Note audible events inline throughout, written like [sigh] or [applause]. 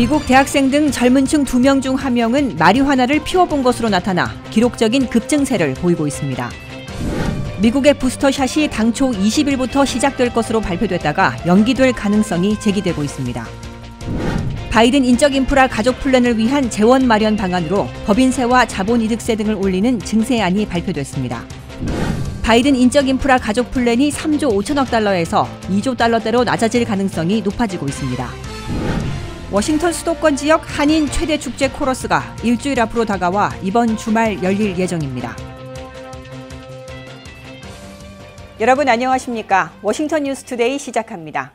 미국 대학생 등 젊은 층두 명 중 한 명은 마리화나를 피워본 것으로 나타나 기록적인 급증세를 보이고 있습니다. 미국의 부스터샷이 당초 20일부터 시작될 것으로 발표됐다가 연기될 가능성이 제기되고 있습니다. 바이든 인적 인프라 가족 플랜을 위한 재원 마련 방안으로 법인세와 자본 이득세 등을 올리는 증세안이 발표됐습니다. 바이든 인적 인프라 가족 플랜이 3조 5천억 달러에서 2조 달러대로 낮아질 가능성이 높아지고 있습니다. 워싱턴 수도권 지역 한인 최대 축제 코러스가 일주일 앞으로 다가와 이번 주말 열릴 예정입니다. 여러분 안녕하십니까? 워싱턴 뉴스 투데이 시작합니다.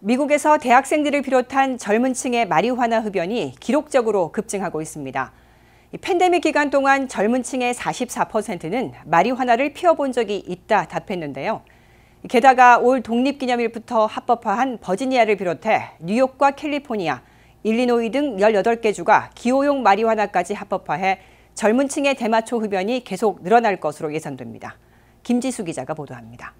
미국에서 대학생들을 비롯한 젊은 층의 마리화나 흡연이 기록적으로 급증하고 있습니다. 팬데믹 기간 동안 젊은 층의 44%는 마리화나를 피워본 적이 있다 답했는데요. 게다가 올 독립기념일부터 합법화한 버지니아를 비롯해 뉴욕과 캘리포니아, 일리노이 등 18개 주가 기호용 마리화나까지 합법화해 젊은 층의 대마초 흡연이 계속 늘어날 것으로 예상됩니다. 김지수 기자가 보도합니다.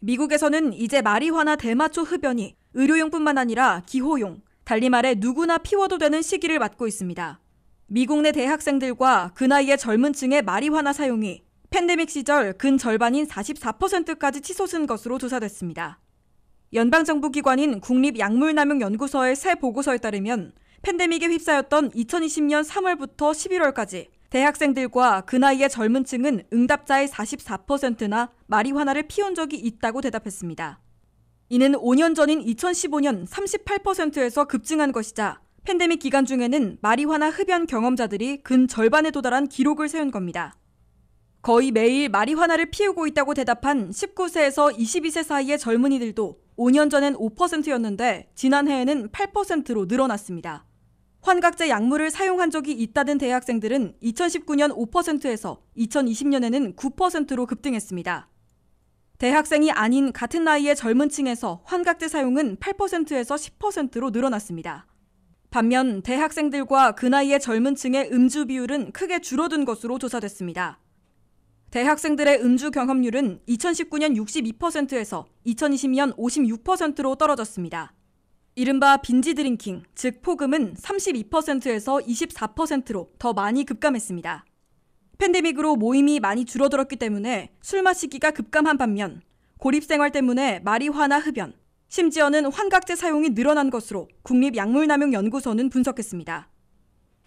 미국에서는 이제 마리화나 대마초 흡연이 의료용뿐만 아니라 기호용, 달리 말해 누구나 피워도 되는 시기를 맞고 있습니다. 미국 내 대학생들과 그 나이의 젊은 층의 마리화나 사용이 팬데믹 시절 근 절반인 44%까지 치솟은 것으로 조사됐습니다. 연방정부 기관인 국립약물남용연구소의 새 보고서에 따르면 팬데믹에 휩싸였던 2020년 3월부터 11월까지 대학생들과 그 나이의 젊은 층은 응답자의 44%나 마리화나를 피운 적이 있다고 대답했습니다. 이는 5년 전인 2015년 38%에서 급증한 것이자 팬데믹 기간 중에는 마리화나 흡연 경험자들이 근 절반에 도달한 기록을 세운 겁니다. 거의 매일 마리화나를 피우고 있다고 대답한 19세에서 22세 사이의 젊은이들도 5년 전엔 5%였는데 지난해에는 8%로 늘어났습니다. 환각제 약물을 사용한 적이 있다는 대학생들은 2019년 5%에서 2020년에는 9%로 급등했습니다. 대학생이 아닌 같은 나이의 젊은 층에서 환각제 사용은 8%에서 10%로 늘어났습니다. 반면 대학생들과 그 나이의 젊은 층의 음주 비율은 크게 줄어든 것으로 조사됐습니다. 대학생들의 음주 경험률은 2019년 62%에서 2020년 56%로 떨어졌습니다. 이른바 빈지 드링킹, 즉 포금은 32%에서 24%로 더 많이 급감했습니다. 팬데믹으로 모임이 많이 줄어들었기 때문에 술 마시기가 급감한 반면 고립 생활 때문에 마리화나 흡연, 심지어는 환각제 사용이 늘어난 것으로 국립약물남용연구소는 분석했습니다.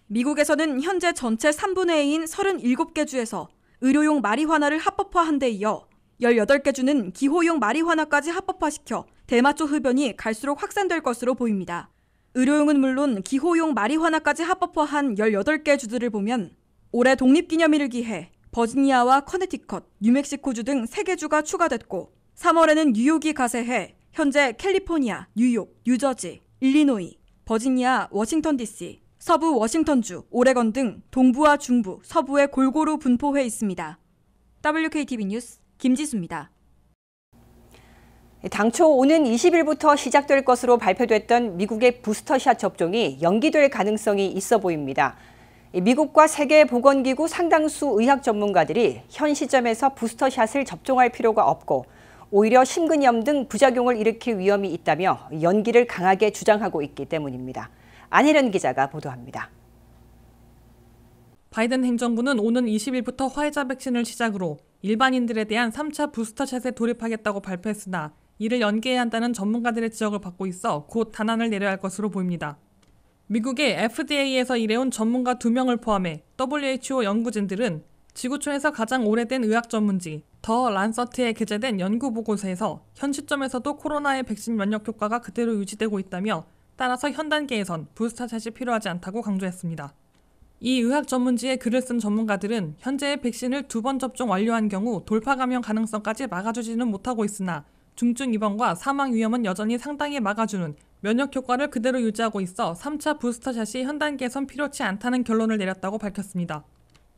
미국에서는 현재 전체 3분의 1인 37개 주에서 의료용 마리화나를 합법화한 데 이어 18개 주는 기호용 마리화나까지 합법화시켜 대마초 흡연이 갈수록 확산될 것으로 보입니다. 의료용은 물론 기호용 마리화나까지 합법화한 18개 주들을 보면 올해 독립기념일을 기해 버지니아와 커네티컷, 뉴멕시코주 등 3개 주가 추가됐고 3월에는 뉴욕이 가세해 현재 캘리포니아, 뉴욕, 뉴저지, 일리노이, 버지니아, 워싱턴 DC, 서부 워싱턴주, 오레건 등 동부와 중부, 서부에 골고루 분포해 있습니다. WKTV 뉴스 김지수입니다. 네, 당초 오는 20일부터 시작될 것으로 발표됐던 미국의 부스터샷 접종이 연기될 가능성이 있어 보입니다. 미국과 세계보건기구 상당수 의학 전문가들이 현 시점에서 부스터샷을 접종할 필요가 없고 오히려 심근염 등 부작용을 일으킬 위험이 있다며 연기를 강하게 주장하고 있기 때문입니다. 안혜련 기자가 보도합니다. 바이든 행정부는 오는 20일부터 화이자 백신을 시작으로 일반인들에 대한 3차 부스터샷에 돌입하겠다고 발표했으나 이를 연기해야 한다는 전문가들의 지적을 받고 있어 곧 단안을 내려야 할 것으로 보입니다. 미국의 FDA에서 일해온 전문가 2명을 포함해 WHO 연구진들은 지구촌에서 가장 오래된 의학 전문지 더 란서트에 게재된 연구 보고서에서 현 시점에서도 코로나의 백신 면역 효과가 그대로 유지되고 있다며 따라서 현 단계에선 부스터샷이 필요하지 않다고 강조했습니다. 이 의학 전문지에 글을 쓴 전문가들은 현재의 백신을 두 번 접종 완료한 경우 돌파 감염 가능성까지 막아주지는 못하고 있으나 중증 입원과 사망 위험은 여전히 상당히 막아주는 면역 효과를 그대로 유지하고 있어 3차 부스터샷이 현 단계에선 필요치 않다는 결론을 내렸다고 밝혔습니다.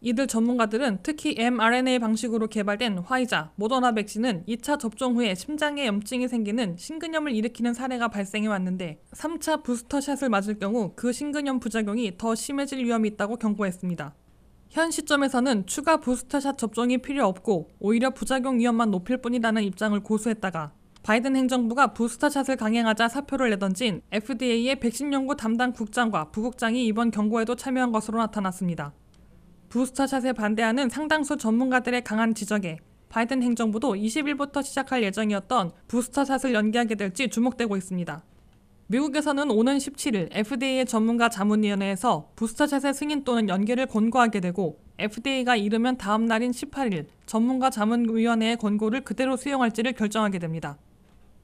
이들 전문가들은 특히 mRNA 방식으로 개발된 화이자, 모더나 백신은 2차 접종 후에 심장에 염증이 생기는 심근염을 일으키는 사례가 발생해 왔는데 3차 부스터샷을 맞을 경우 그 심근염 부작용이 더 심해질 위험이 있다고 경고했습니다. 현 시점에서는 추가 부스터샷 접종이 필요 없고 오히려 부작용 위험만 높일 뿐이라는 입장을 고수했다가 바이든 행정부가 부스터샷을 강행하자 사표를 내던진 FDA의 백신 연구 담당 국장과 부국장이 이번 경고에도 참여한 것으로 나타났습니다. 부스터샷에 반대하는 상당수 전문가들의 강한 지적에 바이든 행정부도 20일부터 시작할 예정이었던 부스터샷을 연기하게 될지 주목되고 있습니다. 미국에서는 오는 17일 FDA의 전문가 자문위원회에서 부스터샷의 승인 또는 연기를 권고하게 되고 FDA가 이르면 다음 날인 18일 전문가 자문위원회의 권고를 그대로 수용할지를 결정하게 됩니다.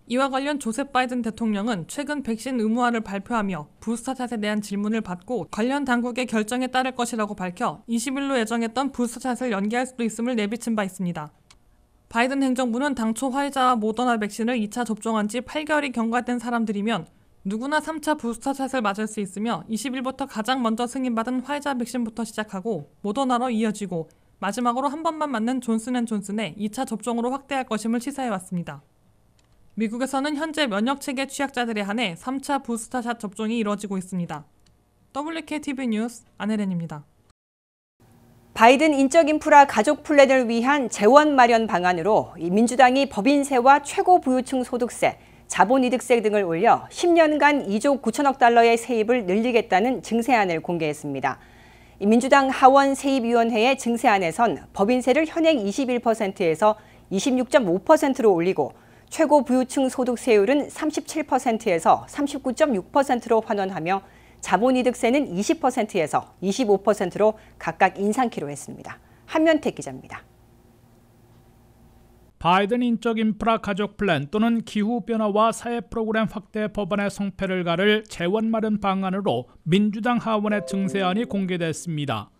이와 관련 조셉 바이든 대통령은 최근 백신 의무화를 발표하며 부스터 샷에 대한 질문을 받고 관련 당국의 결정에 따를 것이라고 밝혀 20일로 예정했던 부스터 샷을 연기할 수도 있음을 내비친 바 있습니다. 바이든 행정부는 당초 화이자와 모더나 백신을 2차 접종한 지 8개월이 경과된 사람들이면 누구나 3차 부스터 샷을 맞을 수 있으며 20일부터 가장 먼저 승인받은 화이자 백신부터 시작하고 모더나로 이어지고 마지막으로 한 번만 맞는 존슨앤존슨의 2차 접종으로 확대할 것임을 시사해왔습니다. 미국에서는 현재 면역 체계 취약자들에 한해 3차 부스터샷 접종이 이뤄지고 있습니다. WKTV 뉴스 안혜련입니다. 바이든 인적 인프라 가족 플랜을 위한 재원 마련 방안으로 민주당이 법인세와 최고 부유층 소득세, 자본이득세 등을 올려 10년간 2조 9천억 달러의 세입을 늘리겠다는 증세안을 공개했습니다. 민주당 하원 세입위원회의 증세안에선 법인세를 현행 21%에서 26.5%로 올리고 최고 부유층 소득세율은 37%에서 39.6%로 환원하며 자본이득세는 20%에서 25%로 각각 인상키로 했습니다. 한면택 기자입니다. 바이든 인적 인프라 가족 플랜 또는 기후변화와 사회 프로그램 확대 법안의 성패를 가를 재원 마련 방안으로 민주당 하원의 증세안이 공개됐습니다.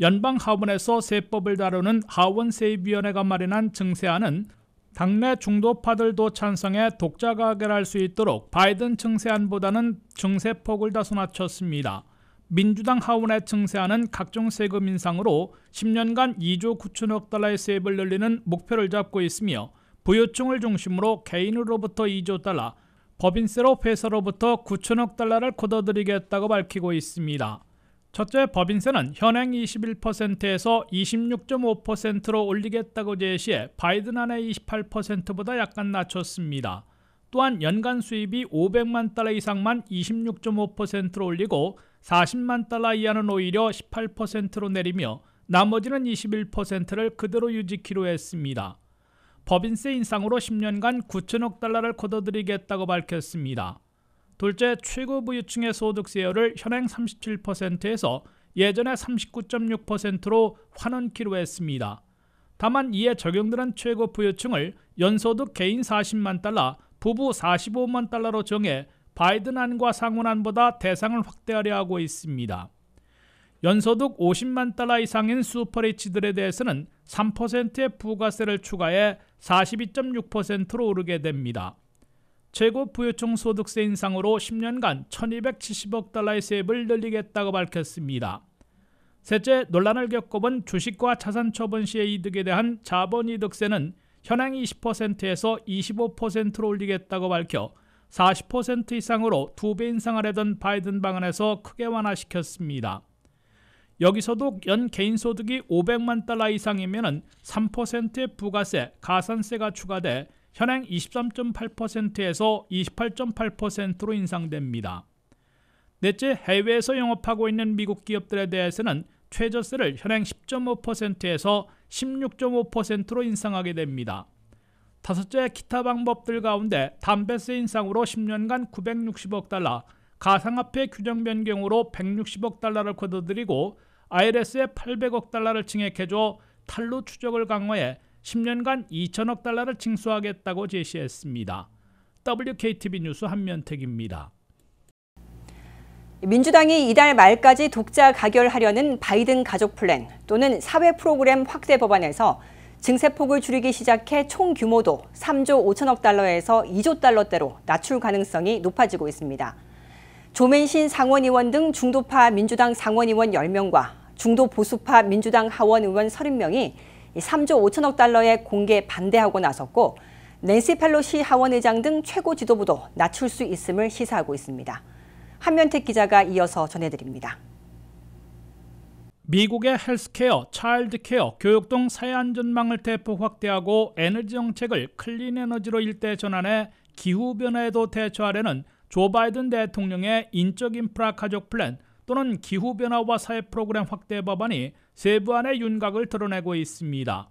연방 하원에서 세법을 다루는 하원세입위원회가 마련한 증세안은 당내 중도파들도 찬성해 독자 가결할 수 있도록 바이든 증세안보다는 증세폭을 다소 낮췄습니다. 민주당 하원의 증세안은 각종 세금 인상으로 10년간 2조 9천억 달러의 세입을 늘리는 목표를 잡고 있으며 부유층을 중심으로 개인으로부터 2조 달러, 법인세로 회사로부터 9천억 달러를 걷어들이겠다고 밝히고 있습니다. 첫째, 법인세는 현행 21%에서 26.5%로 올리겠다고 제시해 바이든 안의 28%보다 약간 낮췄습니다. 또한 연간 수입이 500만 달러 이상만 26.5%로 올리고 40만 달러 이하는 오히려 18%로 내리며 나머지는 21%를 그대로 유지키로 했습니다. 법인세 인상으로 10년간 9천억 달러를 걷어들이겠다고 밝혔습니다. 둘째, 최고 부유층의 소득세율을 현행 37%에서 예전의 39.6%로 환원키로 했습니다. 다만 이에 적용되는 최고 부유층을 연소득 개인 40만 달러, 부부 45만 달러로 정해 바이든안과 상원안보다 대상을 확대하려 하고 있습니다. 연소득 50만 달러 이상인 슈퍼리치들에 대해서는 3%의 부가세를 추가해 42.6%로 오르게 됩니다. 최고 부유층 소득세 인상으로 10년간 1270억 달러의 세입을 늘리겠다고 밝혔습니다. 셋째, 논란을 겪어본 주식과 자산 처분 시의 이득에 대한 자본이득세는 현행 20%에서 25%로 올리겠다고 밝혀 40% 이상으로 두 배 인상하려던 바이든 방안에서 크게 완화시켰습니다. 여기서도 연 개인 소득이 500만 달러 이상이면 3%의 부가세, 가산세가 추가돼 현행 23.8%에서 28.8%로 인상됩니다. 넷째, 해외에서 영업하고 있는 미국 기업들에 대해서는 최저세를 현행 10.5%에서 16.5%로 인상하게 됩니다. 다섯째, 기타 방법들 가운데 담배세 인상으로 10년간 960억 달러, 가상화폐 규정 변경으로 160억 달러를 거둬들이고 IRS에 800억 달러를 징액해줘 탈루 추적을 강화해 10년간 2천억 달러를 징수하겠다고 제시했습니다. WKTV 뉴스 한면택입니다. 민주당이 이달 말까지 독자 가결하려는 바이든 가족 플랜 또는 사회 프로그램 확대 법안에서 증세폭을 줄이기 시작해 총 규모도 3조 5천억 달러에서 2조 달러대로 낮출 가능성이 높아지고 있습니다. 조민신 상원의원 등 중도파 민주당 상원의원 10명과 중도 보수파 민주당 하원의원 30명이 3조 5천억 달러의 공개 반대하고 나섰고 낸시 펠로시 하원의장 등 최고 지도부도 낮출 수 있음을 시사하고 있습니다. 한면택 기자가 이어서 전해드립니다. 미국의 헬스케어, 차일드케어, 교육 등 사회안전망을 대폭 확대하고 에너지 정책을 클린 에너지로 일대 전환해 기후변화에도 대처하려는 조 바이든 대통령의 인적 인프라 가족 플랜 또는 기후변화와 사회 프로그램 확대 법안이 세부안의 윤곽을 드러내고 있습니다.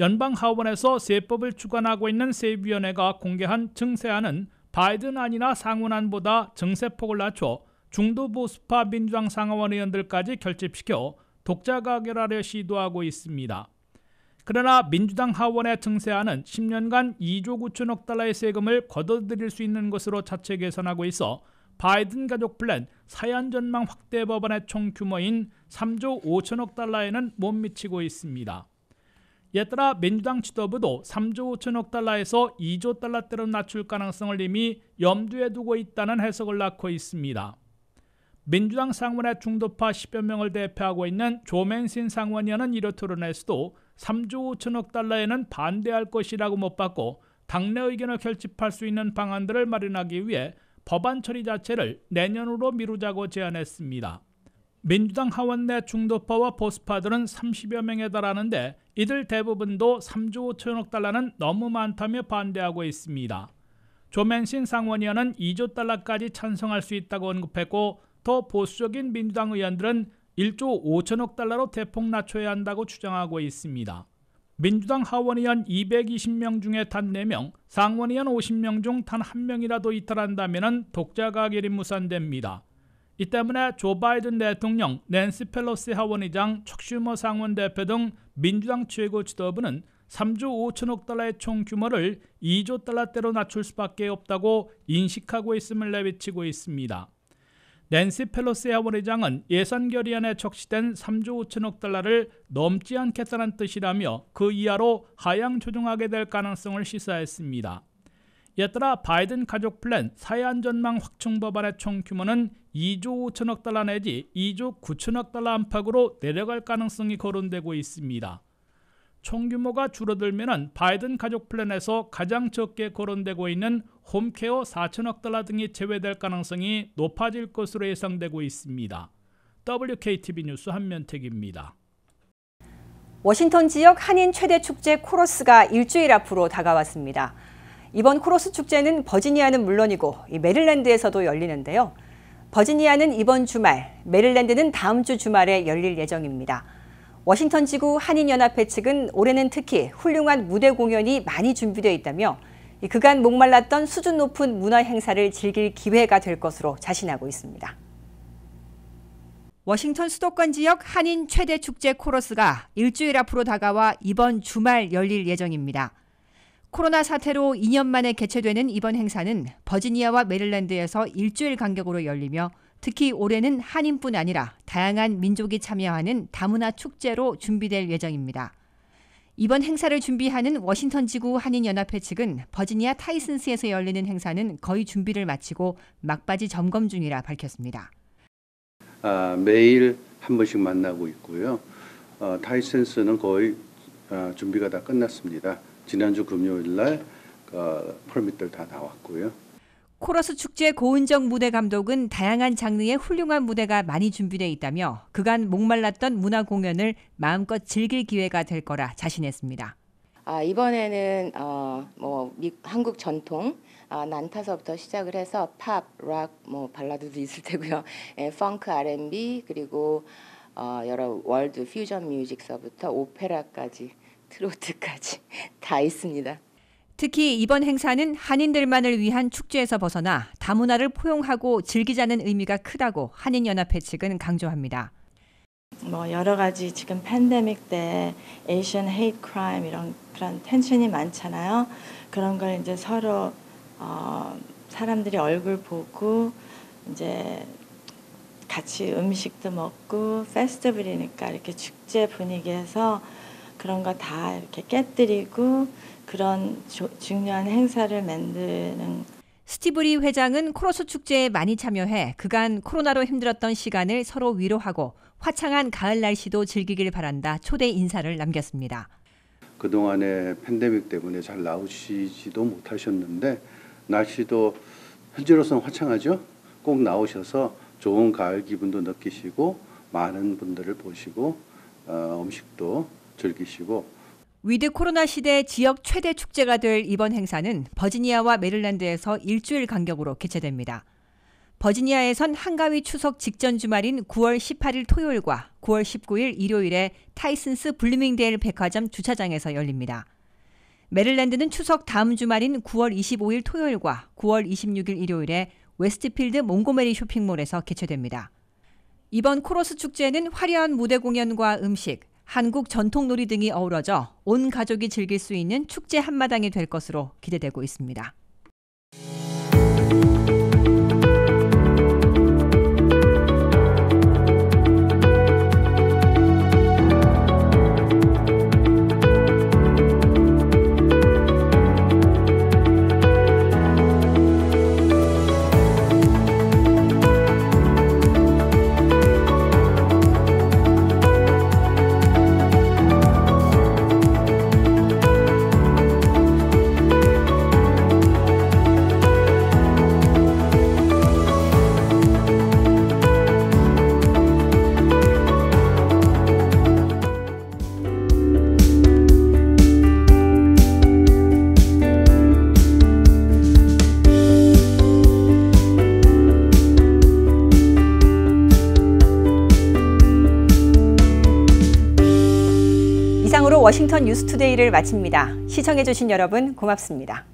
연방하원에서 세법을 주관하고 있는 세위원회가 공개한 증세안은 바이든 안이나 상원안보다 증세폭을 낮춰 중도보수파 민주당 상원 의원들까지 결집시켜 독자 가결하려 시도하고 있습니다. 그러나 민주당 하원의 증세안은 10년간 2조 9천억 달러의 세금을 걷어들일 수 있는 것으로 자체 계산하고 있어 바이든 가족 플랜 사연 전망 확대 법안의 총 규모인 3조 5천억 달러에는 못 미치고 있습니다. 이에 따라 민주당 지도부도 3조 5천억 달러에서 2조 달러대로 낮출 가능성을 이미 염두에 두고 있다는 해석을 낳고 있습니다. 민주당 상원의 중도파 10여 명을 대표하고 있는 조맨신 상원위원은 이렇 토론에서도 3조 5천억 달러에는 반대할 것이라고 못 받고 당내 의견을 결집할 수 있는 방안들을 마련하기 위해 법안 처리 자체를 내년으로 미루자고 제안했습니다. 민주당 하원 내 중도파와 보수파들은 30여 명에 달하는데 이들 대부분도 3조 5천억 달러는 너무 많다며 반대하고 있습니다. 조맨신 상원의원은 2조 달러까지 찬성할 수 있다고 언급했고 더 보수적인 민주당 의원들은 1조 5천억 달러로 대폭 낮춰야 한다고 주장하고 있습니다. 민주당 하원의원 220명 중에 단 4명, 상원의원 50명 중 단 1명이라도 이탈한다면 독자 가결이 무산됩니다. 이 때문에 조 바이든 대통령, 낸시 펠로시 하원의장, 척슈머 상원 대표 등 민주당 최고 지도부는 3조 5천억 달러의 총 규모를 2조 달러대로 낮출 수밖에 없다고 인식하고 있음을 내비치고 있습니다. 낸시 펠로스 하원의장은 예산 결의안에 적시된 3조 5천억 달러를 넘지 않겠다는 뜻이라며 그 이하로 하향 조정하게 될 가능성을 시사했습니다. 이에 따라 바이든 가족 플랜 사회안전망 확충 법안의 총 규모는 2조 5천억 달러 내지 2조 9천억 달러 안팎으로 내려갈 가능성이 거론되고 있습니다. 총규모가 줄어들면 바이든 가족 플랜에서 가장 적게 거론되고 있는 홈케어 4천억 달러 등이 제외될 가능성이 높아질 것으로 예상되고 있습니다. WKTV 뉴스 한면택입니다. 워싱턴 지역 한인 최대 축제 코러스가 일주일 앞으로 다가왔습니다. 이번 코러스 축제는 버지니아는 물론이고 메릴랜드에서도 열리는데요. 버지니아는 이번 주말, 메릴랜드는 다음 주 주말에 열릴 예정입니다. 워싱턴 지구 한인연합회 측은 올해는 특히 훌륭한 무대 공연이 많이 준비되어 있다며 그간 목말랐던 수준 높은 문화 행사를 즐길 기회가 될 것으로 자신하고 있습니다. 워싱턴 수도권 지역 한인 최대 축제 코러스가 일주일 앞으로 다가와 이번 주말 열릴 예정입니다. 코로나 사태로 2년 만에 개최되는 이번 행사는 버지니아와 메릴랜드에서 일주일 간격으로 열리며 특히 올해는 한인뿐 아니라 다양한 민족이 참여하는 다문화 축제로 준비될 예정입니다. 이번 행사를 준비하는 워싱턴 지구 한인연합회 측은 버지니아 타이슨스에서 열리는 행사는 거의 준비를 마치고 막바지 점검 중이라 밝혔습니다. 아, 매일 한 번씩 만나고 있고요. 어, 타이슨스는 거의 어, 준비가 다 끝났습니다. 지난주 금요일 날 어, 퍼밋들 다 나왔고요. 코러스 축제 고은정 무대 감독은 다양한 장르의 훌륭한 무대가 많이 준비되어 있다며 그간 목말랐던 문화 공연을 마음껏 즐길 기회가 될 거라 자신했습니다. 아, 이번에는 어, 뭐 미, 한국 전통 아, 난타서부터 시작을 해서 팝, 락, 뭐 발라드도 있을 테고요, [laughs] 예, 펑크, R&B 그리고 어, 여러 월드 퓨전 뮤직서부터 오페라까지 트로트까지 [laughs] 다 있습니다. 특히 이번 행사는 한인들만을 위한 축제에서 벗어나 다문화를 포용하고 즐기자는 의미가 크다고 한인연합회 측은 강조합니다. 뭐 여러 가지 지금 팬데믹 때 에이션 헤이트 크라임 이런 그런 텐션이 많잖아요. 그런 걸 이제 서로 어, 사람들이 얼굴 보고 이제 같이 음식도 먹고 페스티벌이니까 이렇게 축제 분위기에서 그런 거 다 이렇게 깨뜨리고 그런 조, 중요한 행사를 만드는 스티브리 회장은 코러스 축제에 많이 참여해 그간 코로나로 힘들었던 시간을 서로 위로하고 화창한 가을 날씨도 즐기길 바란다 초대 인사를 남겼습니다. 그동안에 팬데믹 때문에 잘 나오시지도 못하셨는데 날씨도 현재로서는 화창하죠. 꼭 나오셔서 좋은 가을 기분도 느끼시고 많은 분들을 보시고 어, 음식도 즐기시고 위드 코로나 시대 지역 최대 축제가 될 이번 행사는 버지니아와 메릴랜드에서 일주일 간격으로 개최됩니다. 버지니아에선 한가위 추석 직전 주말인 9월 18일 토요일과 9월 19일 일요일에 타이슨스 블루밍데일 백화점 주차장에서 열립니다. 메릴랜드는 추석 다음 주말인 9월 25일 토요일과 9월 26일 일요일에 웨스트필드 몽고메리 쇼핑몰에서 개최됩니다. 이번 코러스 축제는 화려한 무대 공연과 음식, 한국 전통놀이 등이 어우러져 온 가족이 즐길 수 있는 축제 한마당이 될 것으로 기대되고 있습니다. 워싱턴 뉴스투데이를 마칩니다. 시청해주신 여러분 고맙습니다.